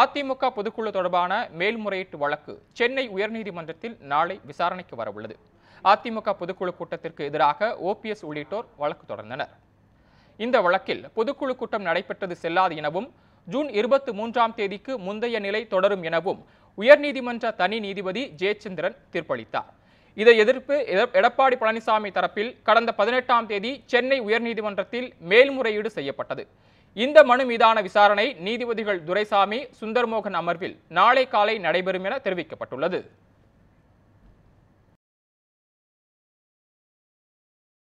அதிமுக பொதுக்குழு தொடர்பான மேல்முறையீட்டு வழக்கு சென்னை உயர்நீதிமன்றத்தில் நாளை விசாரணைக்கு வரவுள்ளது அதிமுக பொதுக்குழு கூட்டத்திற்கு எதிராக ஓபிஎஸ் உள்ளிட்டோர் வழக்கு தொடர்ந்தனர் இந்த வழக்கில் பொதுக்குழு கூட்டம் நடைபெற்றது செல்லாது எனவும் ஜூன் இருபத்தி மூன்றாம் தேதிக்கு முந்தைய நிலை தொடரும் எனவும் உயர்நீதிமன்ற தனி நீதிபதி ஜெயச்சந்திரன் தீர்ப்பளித்தார் இதை எதிர்ப்பு எடப்பாடி பழனிசாமி தரப்பில் கடந்த பதினெட்டாம் தேதி சென்னை உயர்நீதிமன்றத்தில் மேல்முறையீடு செய்யப்பட்டது இந்த மனு மீதான விசாரணை நீதிபதிகள் துரைசாமி சுந்தர்மோகன் அமர்வில் நாளை காலை நடைபெறும் என தெரிவிக்கப்பட்டுள்ளது